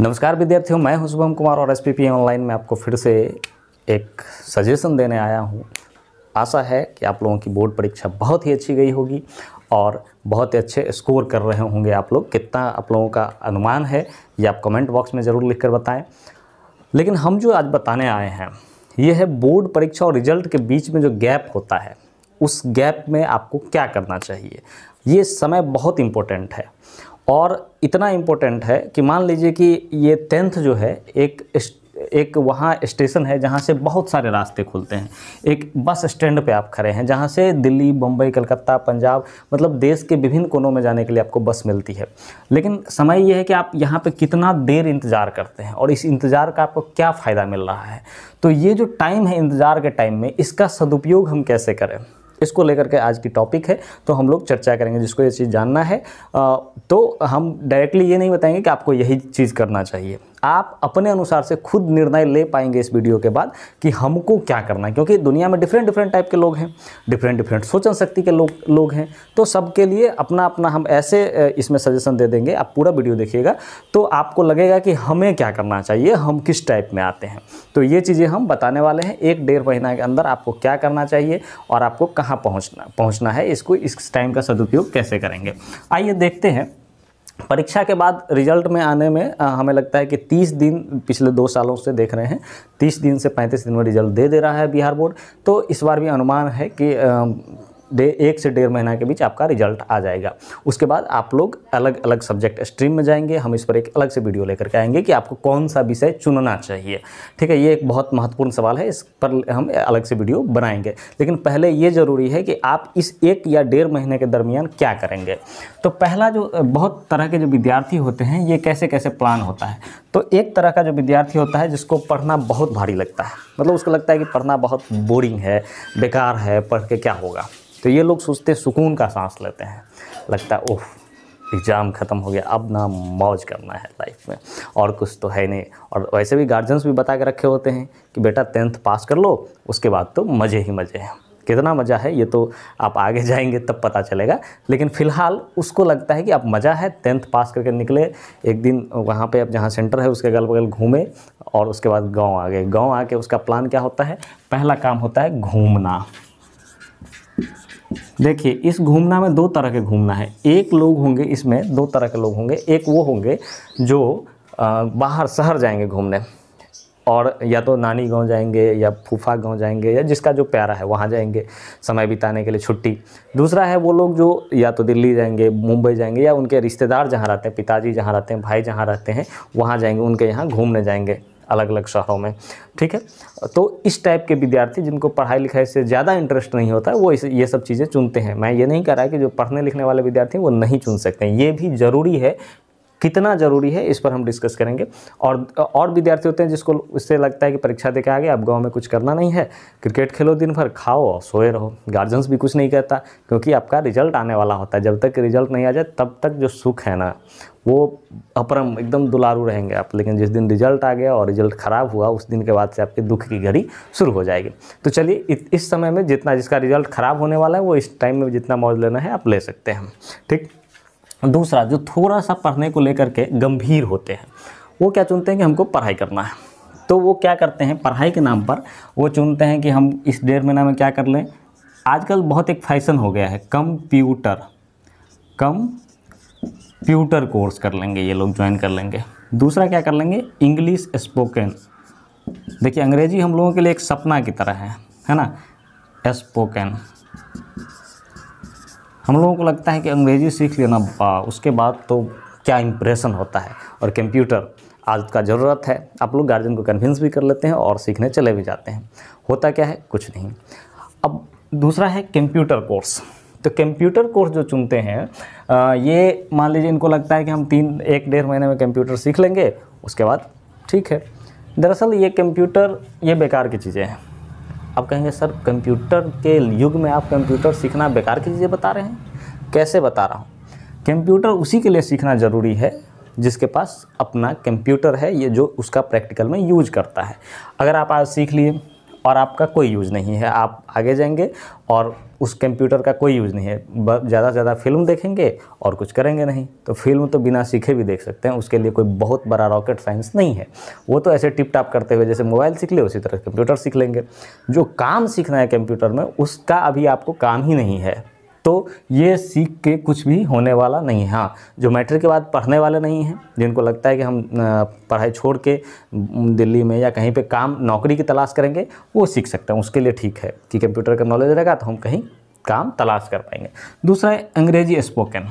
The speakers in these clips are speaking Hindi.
नमस्कार विद्यार्थियों मैं हूं शुभम कुमार और एस पी ऑनलाइन में आपको फिर से एक सजेशन देने आया हूं आशा है कि आप लोगों की बोर्ड परीक्षा बहुत ही अच्छी गई होगी और बहुत ही अच्छे स्कोर कर रहे होंगे आप लोग कितना आप लोगों का अनुमान है ये आप कमेंट बॉक्स में ज़रूर लिख कर बताएँ लेकिन हम जो आज बताने आए हैं ये है बोर्ड परीक्षा और रिजल्ट के बीच में जो गैप होता है उस गैप में आपको क्या करना चाहिए ये समय बहुत इम्पोर्टेंट है और इतना इम्पोर्टेंट है कि मान लीजिए कि ये टेंथ जो है एक एक वहाँ स्टेशन है जहाँ से बहुत सारे रास्ते खुलते हैं एक बस स्टैंड पे आप खड़े हैं जहाँ से दिल्ली बम्बई कलकत्ता पंजाब मतलब देश के विभिन्न कोनों में जाने के लिए आपको बस मिलती है लेकिन समय ये है कि आप यहाँ पे कितना देर इंतज़ार करते हैं और इस इंतज़ार का आपको क्या फ़ायदा मिल रहा है तो ये जो टाइम है इंतज़ार के टाइम में इसका सदुपयोग हम कैसे करें इसको लेकर के आज की टॉपिक है तो हम लोग चर्चा करेंगे जिसको ये चीज़ जानना है तो हम डायरेक्टली ये नहीं बताएंगे कि आपको यही चीज़ करना चाहिए आप अपने अनुसार से खुद निर्णय ले पाएंगे इस वीडियो के बाद कि हमको क्या करना है क्योंकि दुनिया में डिफरेंट डिफरेंट टाइप के लोग हैं डिफरेंट डिफरेंट सोचन शक्ति के लोग लोग हैं तो सबके लिए अपना अपना हम ऐसे इसमें सजेशन दे देंगे आप पूरा वीडियो देखिएगा तो आपको लगेगा कि हमें क्या करना चाहिए हम किस टाइप में आते हैं तो ये चीज़ें हम बताने वाले हैं एक डेढ़ महीना के अंदर आपको क्या करना चाहिए और आपको कहाँ कहाँ पहुँचना पहुँचना है इसको इस टाइम का सदुपयोग कैसे करेंगे आइए देखते हैं परीक्षा के बाद रिजल्ट में आने में हमें लगता है कि 30 दिन पिछले दो सालों से देख रहे हैं 30 दिन से 35 दिन में रिजल्ट दे दे रहा है बिहार बोर्ड तो इस बार भी अनुमान है कि आ, डे एक से डेढ़ महीना के बीच आपका रिजल्ट आ जाएगा उसके बाद आप लोग अलग अलग सब्जेक्ट स्ट्रीम में जाएंगे हम इस पर एक अलग से वीडियो लेकर के आएंगे कि आपको कौन सा विषय चुनना चाहिए ठीक है ये एक बहुत महत्वपूर्ण सवाल है इस पर हम अलग से वीडियो बनाएंगे लेकिन पहले ये ज़रूरी है कि आप इस एक या डेढ़ महीने के दरमियान क्या करेंगे तो पहला जो बहुत तरह के जो विद्यार्थी होते हैं ये कैसे कैसे प्लान होता है तो एक तरह का जो विद्यार्थी होता है जिसको पढ़ना बहुत भारी लगता है मतलब उसको लगता है कि पढ़ना बहुत बोरिंग है बेकार है पढ़ के क्या होगा तो ये लोग सोचते सुकून का सांस लेते हैं लगता है ओह एग्ज़ाम ख़त्म हो गया अब ना मौज करना है लाइफ में और कुछ तो है नहीं और वैसे भी गार्जियंस भी बता के रखे होते हैं कि बेटा टेंथ पास कर लो उसके बाद तो मज़े ही मज़े हैं कितना मज़ा है ये तो आप आगे जाएंगे तब पता चलेगा लेकिन फ़िलहाल उसको लगता है कि अब मज़ा है टेंथ पास करके निकले एक दिन वहाँ पे अब जहाँ सेंटर है उसके अगल बगल घूमे और उसके बाद गांव आ गए गांव आके उसका प्लान क्या होता है पहला काम होता है घूमना देखिए इस घूमना में दो तरह के घूमना है एक लोग होंगे इसमें दो तरह के लोग होंगे एक वो होंगे जो बाहर शहर जाएंगे घूमने और या तो नानी गांव जाएंगे या फूफा गांव जाएंगे या जिसका जो प्यारा है वहाँ जाएंगे समय बिताने के लिए छुट्टी दूसरा है वो लोग जो या तो दिल्ली जाएंगे मुंबई जाएंगे या उनके रिश्तेदार जहाँ रहते हैं पिताजी जहाँ रहते हैं भाई जहाँ रहते हैं वहाँ जाएंगे उनके यहाँ घूमने जाएंगे अलग अलग शहरों में ठीक है तो इस टाइप के विद्यार्थी जिनको पढ़ाई लिखाई से ज़्यादा इंटरेस्ट नहीं होता है वो ये सब चीज़ें चुनते हैं मैं ये नहीं कह रहा कि जो पढ़ने लिखने वाले विद्यार्थी वो नहीं चुन सकते ये भी ज़रूरी है कितना ज़रूरी है इस पर हम डिस्कस करेंगे और और विद्यार्थी होते हैं जिसको इससे लगता है कि परीक्षा दे के आ गए अब गाँव में कुछ करना नहीं है क्रिकेट खेलो दिन भर खाओ और सोए रहो गार्जियंस भी कुछ नहीं कहता क्योंकि आपका रिजल्ट आने वाला होता है जब तक रिजल्ट नहीं आ जाए तब तक जो सुख है ना वो अपरम एकदम दुलारू रहेंगे आप लेकिन जिस दिन रिजल्ट आ गया और रिजल्ट ख़राब हुआ उस दिन के बाद से आपके दुख की घड़ी शुरू हो जाएगी तो चलिए इस समय में जितना जिसका रिजल्ट ख़राब होने वाला है वो इस टाइम में जितना मौज लेना है आप ले सकते हैं ठीक दूसरा जो थोड़ा सा पढ़ने को लेकर के गंभीर होते हैं वो क्या चुनते हैं कि हमको पढ़ाई करना है तो वो क्या करते हैं पढ़ाई के नाम पर वो चुनते हैं कि हम इस डेढ़ महीना में क्या कर लें आजकल बहुत एक फैशन हो गया है कंप्यूटर कंप्यूटर कोर्स कर लेंगे ये लोग ज्वाइन कर लेंगे दूसरा क्या कर लेंगे इंग्लिश स्पोकन देखिए अंग्रेजी हम लोगों के लिए एक सपना की तरह है है ना स्पोकन हम लोगों को लगता है कि अंग्रेज़ी सीख लेना आ, उसके बाद तो क्या इम्प्रेशन होता है और कंप्यूटर आज का ज़रूरत है आप लोग गार्जियन को कन्विंस भी कर लेते हैं और सीखने चले भी जाते हैं होता क्या है कुछ नहीं अब दूसरा है कंप्यूटर कोर्स तो कंप्यूटर कोर्स जो चुनते हैं ये मान लीजिए इनको लगता है कि हम तीन एक डेढ़ महीने में कंप्यूटर सीख लेंगे उसके बाद ठीक है दरअसल ये कंप्यूटर ये बेकार की चीज़ें हैं आप कहेंगे सर कंप्यूटर के युग में आप कंप्यूटर सीखना बेकार की चीज़ें बता रहे हैं कैसे बता रहा हूँ कंप्यूटर उसी के लिए सीखना ज़रूरी है जिसके पास अपना कंप्यूटर है ये जो उसका प्रैक्टिकल में यूज करता है अगर आप आज सीख लिए और आपका कोई यूज़ नहीं है आप आगे जाएंगे और उस कंप्यूटर का कोई यूज़ नहीं है ज़्यादा से ज़्यादा फिल्म देखेंगे और कुछ करेंगे नहीं तो फिल्म तो बिना सीखे भी देख सकते हैं उसके लिए कोई बहुत बड़ा रॉकेट साइंस नहीं है वो तो ऐसे टिप टाप करते हुए जैसे मोबाइल सीख ले उसी तरह कंप्यूटर सीख लेंगे जो काम सीखना है कंप्यूटर में उसका अभी आपको काम ही नहीं है तो ये सीख के कुछ भी होने वाला नहीं है हाँ जो मैट्रिक के बाद पढ़ने वाले नहीं हैं जिनको लगता है कि हम पढ़ाई छोड़ के दिल्ली में या कहीं पे काम नौकरी की तलाश करेंगे वो सीख सकते हैं उसके लिए ठीक है कि कंप्यूटर का नॉलेज रहेगा तो हम कहीं काम तलाश कर पाएंगे दूसरा है अंग्रेजी स्पोकन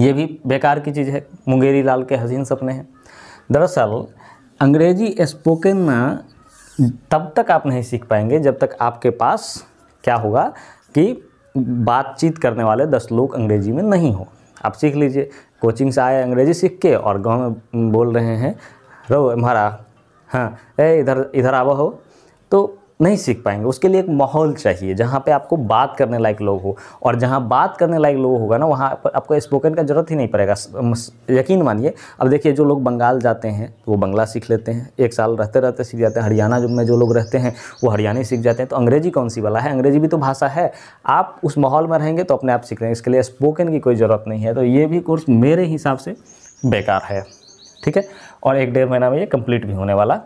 ये भी बेकार की चीज़ है मुंगेरी लाल के हसीन सपने हैं दरअसल अंग्रेजी स्पोकन तब तक आप नहीं सीख पाएंगे जब तक आपके पास क्या होगा कि बातचीत करने वाले दस लोग अंग्रेजी में नहीं हो आप सीख लीजिए कोचिंग से आए अंग्रेजी सीख के और गाँव में बोल रहे हैं रहो हमारा हाँ ए इधर इधर आवा हो तो नहीं सीख पाएंगे उसके लिए एक माहौल चाहिए जहाँ पे आपको बात करने लायक लोग हो और जहाँ बात करने लायक लोग होगा ना वहाँ पर आपको स्पोकन का ज़रूरत ही नहीं पड़ेगा यकीन मानिए अब देखिए जो लोग बंगाल जाते हैं तो वो बंगला सीख लेते हैं एक साल रहते रहते सीख जाते हैं हरियाणा जो में जो लोग रहते हैं वो हरियाणी सीख जाते हैं तो अंग्रेजी कौन सी वाला है अंग्रेजी भी तो भाषा है आप उस माहौल में रहेंगे तो अपने आप सीख रहे हैं इसके लिए स्पोकन की कोई ज़रूरत नहीं है तो ये भी कोर्स मेरे हिसाब से बेकार है ठीक है और एक डेढ़ महीना में ये कम्प्लीट भी होने वाला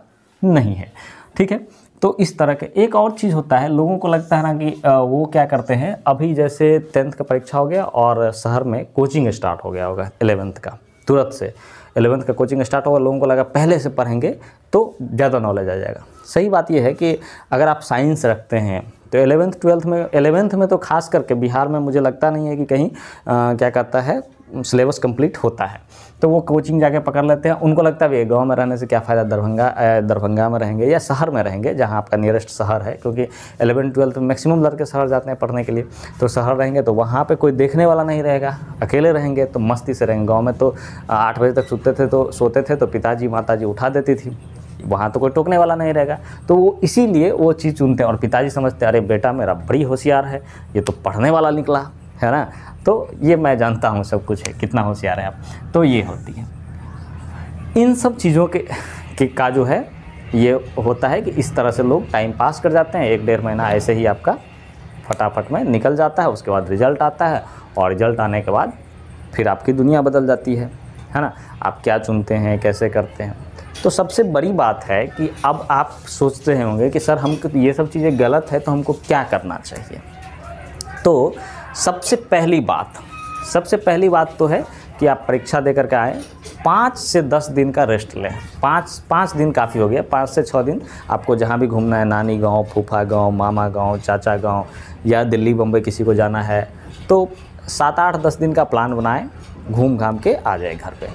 नहीं है ठीक है तो इस तरह के एक और चीज़ होता है लोगों को लगता है ना कि वो क्या करते हैं अभी जैसे टेंथ का परीक्षा हो गया और शहर में कोचिंग स्टार्ट हो गया होगा एलेवेंथ का तुरंत से एलेवेंथ का कोचिंग स्टार्ट होगा लोगों को लगा पहले से पढ़ेंगे तो ज़्यादा नॉलेज आ जाएगा सही बात यह है कि अगर आप साइंस रखते हैं तो एलेवेंथ ट्वेल्थ में एलेवेंथ में तो खास करके बिहार में मुझे लगता नहीं है कि कहीं आ, क्या कहता है सिलेबस कंप्लीट होता है तो वो कोचिंग जाके पकड़ लेते हैं उनको लगता है भाई गाँव में रहने से क्या फ़ायदा दरभंगा दरभंगा में रहेंगे या शहर में रहेंगे जहाँ आपका नियरेस्ट शहर है क्योंकि एलेवन ट्वेल्थ में मैक्सिमम लड़के शहर जाते हैं पढ़ने के लिए तो शहर रहेंगे तो वहाँ पर कोई देखने वाला नहीं रहेगा अकेले रहेंगे तो मस्ती से रहेंगे गाँव में तो आठ बजे तक सोते थे तो सोते थे तो पिताजी माता उठा देती थी वहाँ तो कोई टोकने वाला नहीं रहेगा तो वो इसीलिए वो चीज़ चुनते हैं और पिताजी समझते हैं अरे बेटा मेरा बड़ी होशियार है ये तो पढ़ने वाला निकला है ना तो ये मैं जानता हूँ सब कुछ है कितना होशियार है आप तो ये होती है इन सब चीज़ों के, के का जो है ये होता है कि इस तरह से लोग टाइम पास कर जाते हैं एक डेढ़ महीना ऐसे ही आपका फटाफट में निकल जाता है उसके बाद रिजल्ट आता है और रिजल्ट आने के बाद फिर आपकी दुनिया बदल जाती है है ना आप क्या चुनते हैं कैसे करते हैं तो सबसे बड़ी बात है कि अब आप सोचते होंगे कि सर हम ये सब चीज़ें गलत है तो हमको क्या करना चाहिए तो सबसे पहली बात सबसे पहली बात तो है कि आप परीक्षा दे करके आएँ पाँच से दस दिन का रेस्ट लें पाँच पाँच दिन काफ़ी हो गया पाँच से छः दिन आपको जहाँ भी घूमना है नानी गांव फूफा गांव मामा गांव चाचा गांव या दिल्ली बम्बई किसी को जाना है तो सात आठ दस दिन का प्लान बनाएं घूम घाम के आ जाए घर पे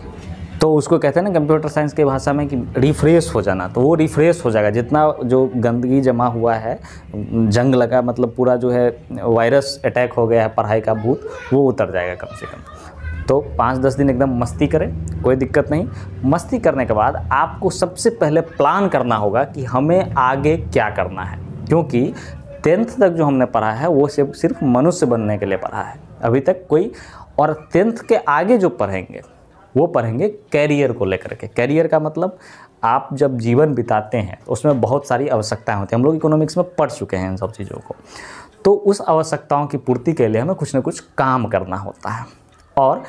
तो उसको कहते हैं ना कंप्यूटर साइंस के भाषा में कि रिफ्रेश हो जाना तो वो रिफ्रेश हो जाएगा जितना जो गंदगी जमा हुआ है जंग लगा मतलब पूरा जो है वायरस अटैक हो गया है पढ़ाई का भूत वो उतर जाएगा कम से कम तो पाँच दस दिन एकदम मस्ती करें कोई दिक्कत नहीं मस्ती करने के बाद आपको सबसे पहले प्लान करना होगा कि हमें आगे क्या करना है क्योंकि टेंथ तक जो हमने पढ़ा है वो सिर्फ सिर्फ मनुष्य बनने के लिए पढ़ा है अभी तक कोई और टेंथ के आगे जो पढ़ेंगे वो पढ़ेंगे कैरियर को लेकर के कैरियर का मतलब आप जब जीवन बिताते हैं उसमें बहुत सारी आवश्यकताएं होती हैं हम लोग इकोनॉमिक्स में पढ़ चुके हैं इन सब चीज़ों को तो उस आवश्यकताओं की पूर्ति के लिए हमें कुछ ना कुछ काम करना होता है और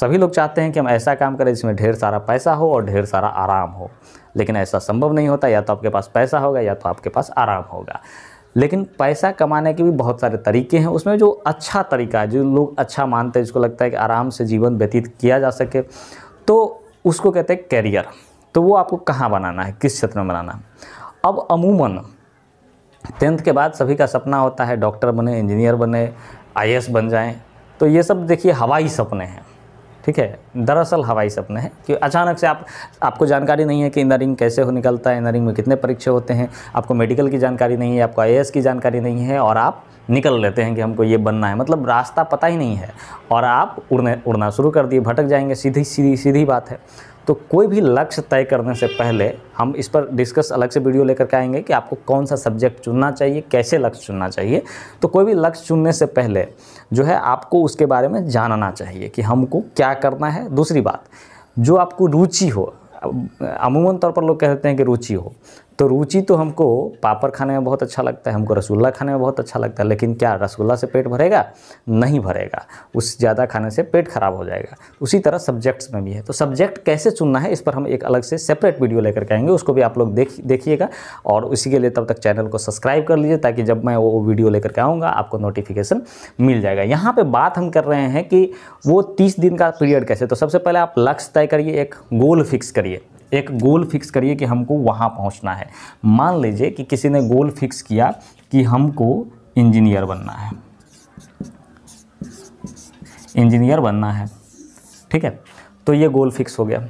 सभी लोग चाहते हैं कि हम ऐसा काम करें जिसमें ढेर सारा पैसा हो और ढेर सारा आराम हो लेकिन ऐसा संभव नहीं होता या तो आपके पास पैसा होगा या तो आपके पास आराम होगा लेकिन पैसा कमाने के भी बहुत सारे तरीके हैं उसमें जो अच्छा तरीका है जो लोग अच्छा मानते हैं जिसको लगता है कि आराम से जीवन व्यतीत किया जा सके तो उसको कहते हैं कैरियर तो वो आपको कहाँ बनाना है किस क्षेत्र में बनाना है अब अमूमन टेंथ के बाद सभी का सपना होता है डॉक्टर बने इंजीनियर बने आई बन जाएँ तो ये सब देखिए हवाई सपने हैं ठीक है दरअसल हवाई सपने हैं कि अचानक से आप आपको जानकारी नहीं है कि इनरिंग कैसे हो निकलता है इनरिंग में कितने परीक्षे होते हैं आपको मेडिकल की जानकारी नहीं है आपको आई की जानकारी नहीं है और आप निकल लेते हैं कि हमको ये बनना है मतलब रास्ता पता ही नहीं है और आप उड़ने उड़ना शुरू कर दिए भटक जाएंगे सीधी सीधी सीधी बात है तो कोई भी लक्ष्य तय करने से पहले हम इस पर डिस्कस अलग से वीडियो लेकर के आएंगे कि आपको कौन सा सब्जेक्ट चुनना चाहिए कैसे लक्ष्य चुनना चाहिए तो कोई भी लक्ष्य चुनने से पहले जो है आपको उसके बारे में जानना चाहिए कि हमको क्या करना है दूसरी बात जो आपको रुचि हो अमूमन तौर पर लोग कहते हैं कि रुचि हो तो रुचि तो हमको पापड़ खाने में बहुत अच्छा लगता है हमको रसगुल्ला खाने में बहुत अच्छा लगता है लेकिन क्या रसगुल्ला से पेट भरेगा नहीं भरेगा उस ज़्यादा खाने से पेट खराब हो जाएगा उसी तरह सब्जेक्ट्स में भी है तो सब्जेक्ट कैसे चुनना है इस पर हम एक अलग से सेपरेट वीडियो लेकर के आएंगे उसको भी आप लोग देख देखिएगा और उसी के लिए तब तक चैनल को सब्सक्राइब कर लीजिए ताकि जब मैं वो वीडियो लेकर के आऊँगा आपको नोटिफिकेशन मिल जाएगा यहाँ पर बात हम कर रहे हैं कि वो तीस दिन का पीरियड कैसे तो सबसे पहले आप लक्ष्य तय करिए एक गोल फिक्स करिए एक गोल फिक्स करिए कि हमको वहाँ पहुँचना है मान लीजिए कि किसी ने गोल फिक्स किया कि हमको इंजीनियर बनना है इंजीनियर बनना है ठीक है तो ये गोल फिक्स हो गया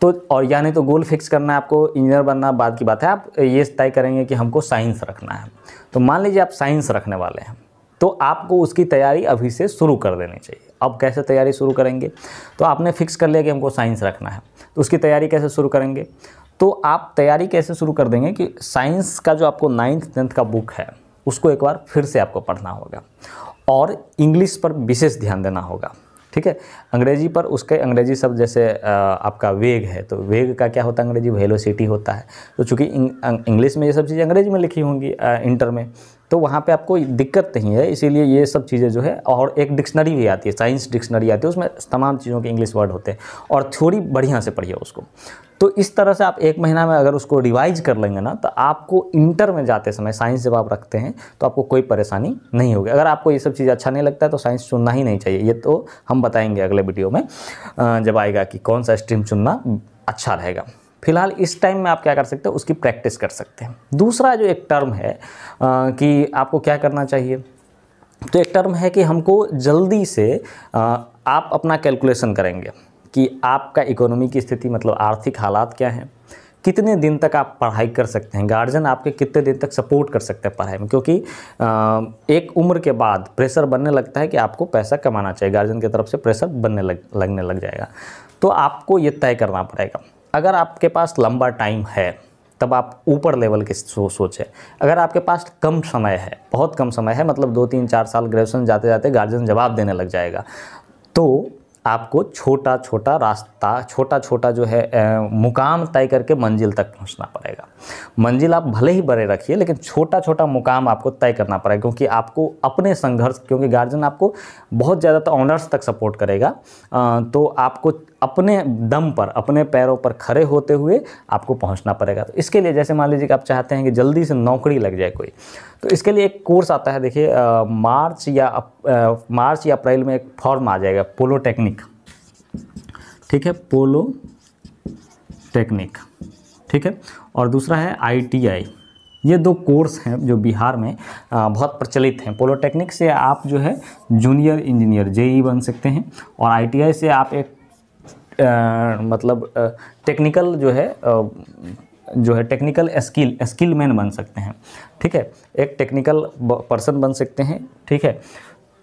तो और यानी तो गोल फिक्स करना है आपको इंजीनियर बनना बाद की बात है आप ये तय करेंगे कि हमको साइंस रखना है तो मान लीजिए आप साइंस रखने वाले हैं तो आपको उसकी तैयारी अभी से शुरू कर देनी चाहिए अब कैसे तैयारी शुरू करेंगे तो आपने फिक्स कर लिया कि हमको साइंस रखना है तो उसकी तैयारी कैसे शुरू करेंगे तो आप तैयारी कैसे शुरू कर देंगे कि साइंस का जो आपको नाइन्थ टेंथ का बुक है उसको एक बार फिर से आपको पढ़ना होगा और इंग्लिश पर विशेष ध्यान देना होगा ठीक है अंग्रेजी पर उसके अंग्रेजी शब्द जैसे आपका वेग है तो वेग का क्या होता है अंग्रेजी वेलोसिटी होता है तो चूँकि अं, इंग्लिश में ये सब चीज़ें अंग्रेजी में लिखी होंगी इंटर में तो वहाँ पे आपको दिक्कत नहीं है इसीलिए ये सब चीज़ें जो है और एक डिक्शनरी भी आती है साइंस डिक्शनरी आती है उसमें तमाम चीज़ों के इंग्लिश वर्ड होते हैं और थ्योरी बढ़िया से पढ़िए उसको तो इस तरह से आप एक महीना में अगर उसको रिवाइज कर लेंगे ना तो आपको इंटर में जाते समय साइंस जब आप रखते हैं तो आपको कोई परेशानी नहीं होगी अगर आपको ये सब चीज़ अच्छा नहीं लगता है तो साइंस चुनना ही नहीं चाहिए ये तो हम बताएंगे अगले वीडियो में जब आएगा कि कौन सा स्ट्रीम चुनना अच्छा रहेगा फिलहाल इस टाइम में आप क्या कर सकते हैं उसकी प्रैक्टिस कर सकते हैं दूसरा जो एक टर्म है आ, कि आपको क्या करना चाहिए तो एक टर्म है कि हमको जल्दी से आ, आप अपना कैलकुलेशन करेंगे कि आपका इकोनॉमी की स्थिति मतलब आर्थिक हालात क्या हैं कितने दिन तक आप पढ़ाई कर सकते हैं गार्जियन आपके कितने दिन तक सपोर्ट कर सकते हैं पढ़ाई में क्योंकि एक उम्र के बाद प्रेशर बनने लगता है कि आपको पैसा कमाना चाहिए गार्जियन की तरफ से प्रेशर बनने लग लगने लग जाएगा तो आपको ये तय करना पड़ेगा अगर आपके पास लंबा टाइम है तब आप ऊपर लेवल के सो, सोचें अगर आपके पास कम समय है बहुत कम समय है मतलब दो तीन चार साल ग्रेजुएशन जाते जाते गार्जियन जवाब देने लग जाएगा तो आपको छोटा छोटा रास्ता छोटा छोटा जो है ए, मुकाम तय करके मंजिल तक पहुंचना पड़ेगा मंजिल आप भले ही बड़े रखिए लेकिन छोटा छोटा मुकाम आपको तय करना पड़ेगा क्योंकि आपको अपने संघर्ष क्योंकि गार्जियन आपको बहुत ज़्यादा तो ऑनर्स तक सपोर्ट करेगा आ, तो आपको अपने दम पर अपने पैरों पर खड़े होते हुए आपको पहुंचना पड़ेगा तो इसके लिए जैसे मान लीजिए कि आप चाहते हैं कि जल्दी से नौकरी लग जाए कोई तो इसके लिए एक कोर्स आता है देखिए मार्च या आ, मार्च या अप्रैल में एक फॉर्म आ जाएगा पोलो टेक्निक ठीक है पोलो टेक्निक ठीक है और दूसरा है आईटीआई आई। ये दो कोर्स हैं जो बिहार में बहुत प्रचलित हैं पोलोटेक्निक से आप जो है जूनियर इंजीनियर जेई बन सकते हैं और आईटीआई से आप एक मतलब टेक्निकल जो है जो है टेक्निकल स्किल स्किल मैन बन सकते हैं ठीक है एक टेक्निकल पर्सन बन सकते हैं ठीक है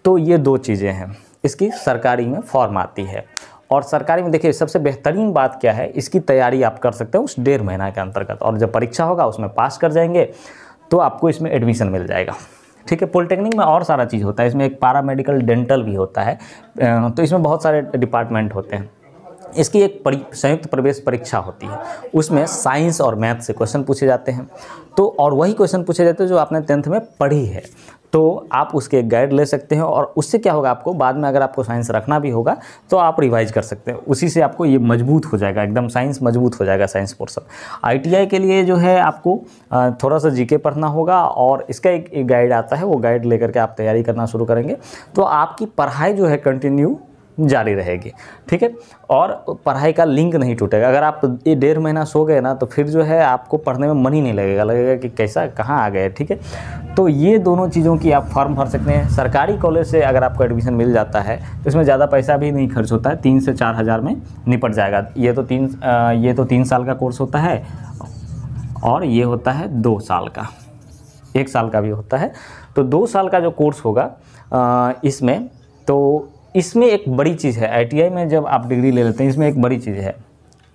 तो ये दो चीज़ें हैं इसकी सरकारी में फॉर्म आती है और सरकारी में देखिए सबसे बेहतरीन बात क्या है इसकी तैयारी आप कर सकते हैं उस डेढ़ महीना के अंतर्गत और जब परीक्षा होगा उसमें पास कर जाएंगे तो आपको इसमें एडमिशन मिल जाएगा ठीक है पॉलिटेक्निक में और सारा चीज़ होता है इसमें एक पारा मेडिकल डेंटल भी होता है तो इसमें बहुत सारे डिपार्टमेंट होते हैं इसकी एक संयुक्त प्रवेश परीक्षा होती है उसमें साइंस और मैथ से क्वेश्चन पूछे जाते हैं तो और वही क्वेश्चन पूछे जाते हैं जो आपने टेंथ में पढ़ी है तो आप उसके गाइड ले सकते हैं और उससे क्या होगा आपको बाद में अगर आपको साइंस रखना भी होगा तो आप रिवाइज कर सकते हैं उसी से आपको ये मजबूत हो जाएगा एकदम साइंस मजबूत हो जाएगा साइंस पोर्सन आईटीआई के लिए जो है आपको थोड़ा सा जीके पढ़ना होगा और इसका एक, एक गाइड आता है वो गाइड लेकर के आप तैयारी करना शुरू करेंगे तो आपकी पढ़ाई जो है कंटिन्यू जारी रहेगी ठीक है और पढ़ाई का लिंक नहीं टूटेगा अगर आप ये डेढ़ महीना सो गए ना तो फिर जो है आपको पढ़ने में मन ही नहीं लगेगा लगेगा कि कैसा कहाँ आ गए ठीक है तो ये दोनों चीज़ों की आप फॉर्म भर सकते हैं सरकारी कॉलेज से अगर आपको एडमिशन मिल जाता है तो इसमें ज़्यादा पैसा भी नहीं खर्च होता है तीन से चार हज़ार में निपट जाएगा ये तो तीन ये तो तीन साल का कोर्स होता है और ये होता है दो साल का एक साल का भी होता है तो दो साल का जो कोर्स होगा इसमें तो इसमें एक बड़ी चीज़ है आई में जब आप डिग्री ले लेते हैं इसमें एक बड़ी चीज़ है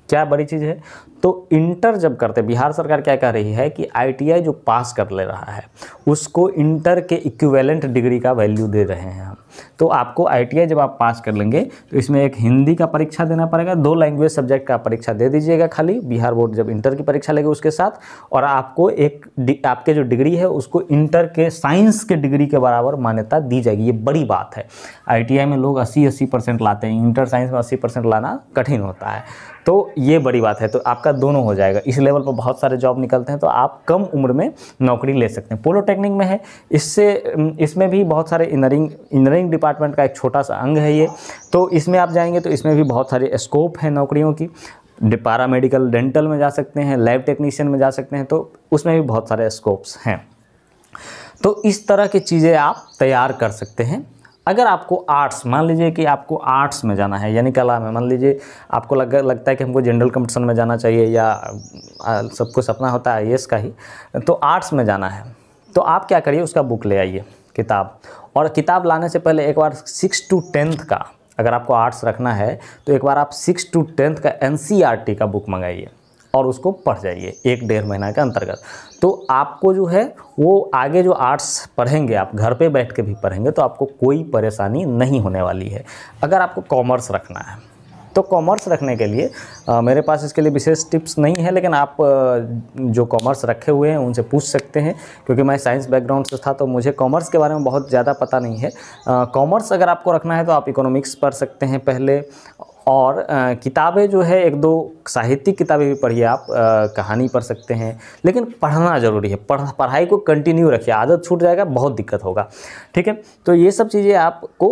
क्या बड़ी चीज़ है तो इंटर जब करते बिहार सरकार क्या कह रही है कि आईटीआई जो पास कर ले रहा है उसको इंटर के इक्विवेलेंट डिग्री का वैल्यू दे रहे हैं हम तो आपको आई जब आप पास कर लेंगे तो इसमें एक हिंदी का परीक्षा देना पड़ेगा दो लैंग्वेज सब्जेक्ट का परीक्षा दे दीजिएगा खाली बिहार बोर्ड जब इंटर की परीक्षा लेगी उसके साथ और आपको एक आपके जो डिग्री है उसको इंटर के साइंस के डिग्री के बराबर मान्यता दी जाएगी ये बड़ी बात है आई में लोग अस्सी अस्सी लाते हैं इंटर साइंस में अस्सी लाना कठिन होता है तो ये बड़ी बात है तो आपका दोनों हो जाएगा इस लेवल पर बहुत सारे जॉब निकलते हैं तो आप कम उम्र में नौकरी ले सकते हैं पोलोटेक्निक में है इससे इसमें भी बहुत सारे इंजीनियरिंग इंजीनियरिंग डिपार्टमेंट का एक छोटा सा अंग है ये तो इसमें आप जाएंगे तो इसमें भी बहुत सारे स्कोप हैं नौकरियों की पारा मेडिकल डेंटल में जा सकते हैं लैब टेक्नीशियन में जा सकते हैं तो उसमें भी बहुत सारे स्कोप्स हैं तो इस तरह की चीज़ें आप तैयार कर सकते हैं अगर आपको आर्ट्स मान लीजिए कि आपको आर्ट्स में जाना है यानी कला में मान लीजिए आपको लग लगता है कि हमको जनरल कंपटीशन में जाना चाहिए या सबको सपना होता है आई का ही तो आर्ट्स में जाना है तो आप क्या करिए उसका बुक ले आइए किताब और किताब लाने से पहले एक बार सिक्स टू टेंथ का अगर आपको आर्ट्स रखना है तो एक बार आप सिक्स टू टेंथ का एन e का बुक मंगाइए और उसको पढ़ जाइए एक डेढ़ महीना के अंतर्गत तो आपको जो है वो आगे जो आर्ट्स पढ़ेंगे आप घर पे बैठ के भी पढ़ेंगे तो आपको कोई परेशानी नहीं होने वाली है अगर आपको कॉमर्स रखना है तो कॉमर्स रखने के लिए आ, मेरे पास इसके लिए विशेष टिप्स नहीं है लेकिन आप जो कॉमर्स रखे हुए हैं उनसे पूछ सकते हैं क्योंकि मैं साइंस बैकग्राउंड से था तो मुझे कॉमर्स के बारे में बहुत ज़्यादा पता नहीं है कॉमर्स अगर आपको रखना है तो आप इकोनॉमिक्स पढ़ सकते हैं पहले और किताबें जो है एक दो साहित्यिक किताबें भी पढ़िए आप आ, कहानी पढ़ सकते हैं लेकिन पढ़ना ज़रूरी है पढ़ पढ़ाई को कंटिन्यू रखिए आदत छूट जाएगा बहुत दिक्कत होगा ठीक है तो ये सब चीज़ें आपको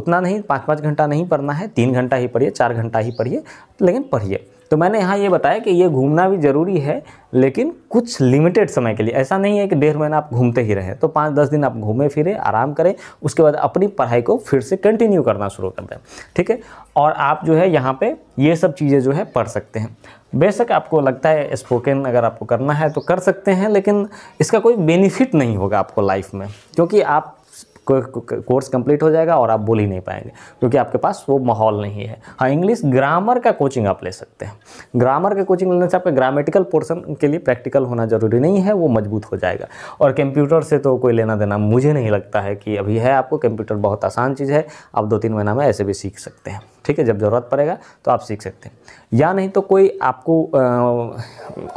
उतना नहीं पाँच पाँच घंटा नहीं पढ़ना है तीन घंटा ही पढ़िए चार घंटा ही पढ़िए लेकिन पढ़िए तो मैंने यहाँ ये बताया कि ये घूमना भी ज़रूरी है लेकिन कुछ लिमिटेड समय के लिए ऐसा नहीं है कि डेढ़ महीना आप घूमते ही रहें तो पाँच दस दिन आप घूमें फिरें आराम करें उसके बाद अपनी पढ़ाई को फिर से कंटिन्यू करना शुरू कर दें ठीक है और आप जो है यहाँ पर ये सब चीज़ें जो है पढ़ सकते हैं बेशक आपको लगता है स्पोकन अगर आपको करना है तो कर सकते हैं लेकिन इसका कोई बेनिफिट नहीं होगा आपको लाइफ में क्योंकि आप कोर्स कंप्लीट हो जाएगा और आप बोल ही नहीं पाएंगे क्योंकि आपके पास वो माहौल नहीं है हाँ इंग्लिश ग्रामर का कोचिंग आप ले सकते हैं ग्रामर का कोचिंग लेने से आपका ग्रामेटिकल पोर्सन के लिए प्रैक्टिकल होना ज़रूरी नहीं है वो मजबूत हो जाएगा और कंप्यूटर से तो कोई लेना देना मुझे नहीं लगता है कि अभी है आपको कंप्यूटर बहुत आसान चीज़ है आप दो तीन महीना में ऐसे भी सीख सकते हैं ठीक है जब ज़रूरत पड़ेगा तो आप सीख सकते हैं या नहीं तो कोई आपको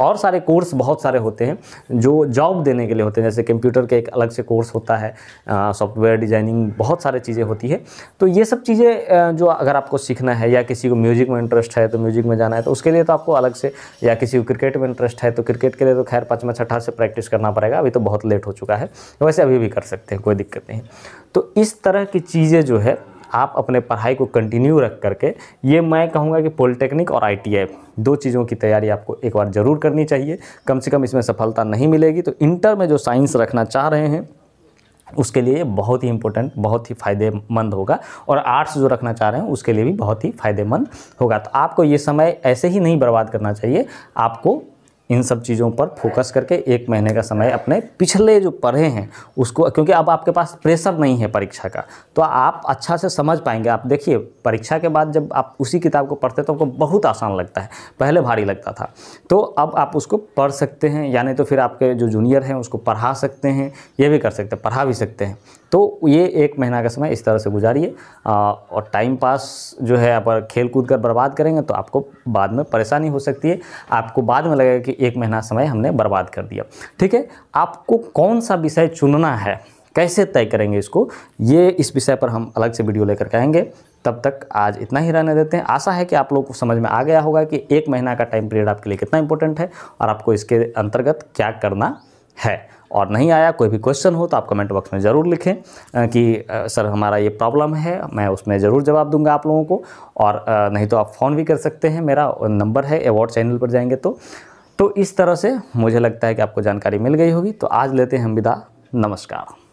और सारे कोर्स बहुत सारे होते हैं जो जॉब देने के लिए होते हैं जैसे कंप्यूटर के एक अलग से कोर्स होता है सॉफ्टवेयर डिज़ाइनिंग बहुत सारे चीज़ें होती है तो ये सब चीज़ें जो अगर आपको सीखना है या किसी को म्यूज़िक में इंटरेस्ट है तो म्यूज़िक में जाना है तो उसके लिए तो आपको अलग से या किसी को क्रिकेट में इंटरेस्ट है तो क्रिकेट के लिए तो खैर पाँचवा छठा से प्रैक्टिस करना पड़ेगा अभी तो बहुत लेट हो चुका है वैसे अभी भी कर सकते हैं कोई दिक्कत नहीं तो इस तरह की चीज़ें जो है आप अपने पढ़ाई को कंटिन्यू रख करके ये मैं कहूँगा कि पॉलिटेक्निक और आई दो चीज़ों की तैयारी आपको एक बार ज़रूर करनी चाहिए कम से कम इसमें सफलता नहीं मिलेगी तो इंटर में जो साइंस रखना चाह रहे हैं उसके लिए बहुत ही इंपॉर्टेंट बहुत ही फ़ायदेमंद होगा और आर्ट्स जो रखना चाह रहे हैं उसके लिए भी बहुत ही फ़ायदेमंद होगा तो आपको ये समय ऐसे ही नहीं बर्बाद करना चाहिए आपको इन सब चीज़ों पर फोकस करके एक महीने का समय अपने पिछले जो पढ़े हैं उसको क्योंकि अब आपके पास प्रेशर नहीं है परीक्षा का तो आप अच्छा से समझ पाएंगे आप देखिए परीक्षा के बाद जब आप उसी किताब को पढ़ते तो आपको बहुत आसान लगता है पहले भारी लगता था तो अब आप उसको पढ़ सकते हैं यानी तो फिर आपके जो जूनियर हैं उसको पढ़ा सकते हैं ये भी कर सकते हैं पढ़ा भी सकते हैं तो ये एक महीना का समय इस तरह से गुजारिए और टाइम पास जो है आप खेल कूद कर बर्बाद करेंगे तो आपको बाद में परेशानी हो सकती है आपको बाद में लगेगा कि एक महीना समय हमने बर्बाद कर दिया ठीक है आपको कौन सा विषय चुनना है कैसे तय करेंगे इसको ये इस विषय पर हम अलग से वीडियो लेकर कहेंगे तब तक आज इतना ही रहने देते हैं आशा है कि आप लोगों को समझ में आ गया होगा कि एक महीना का टाइम पीरियड आपके लिए कितना इंपॉर्टेंट है और आपको इसके अंतर्गत क्या करना है और नहीं आया कोई भी क्वेश्चन हो तो आप कमेंट बॉक्स में ज़रूर लिखें कि सर हमारा ये प्रॉब्लम है मैं उसमें ज़रूर जवाब दूंगा आप लोगों को और नहीं तो आप फ़ोन भी कर सकते हैं मेरा नंबर है अवार्ड चैनल पर जाएंगे तो तो इस तरह से मुझे लगता है कि आपको जानकारी मिल गई होगी तो आज लेते हैं हम विदा नमस्कार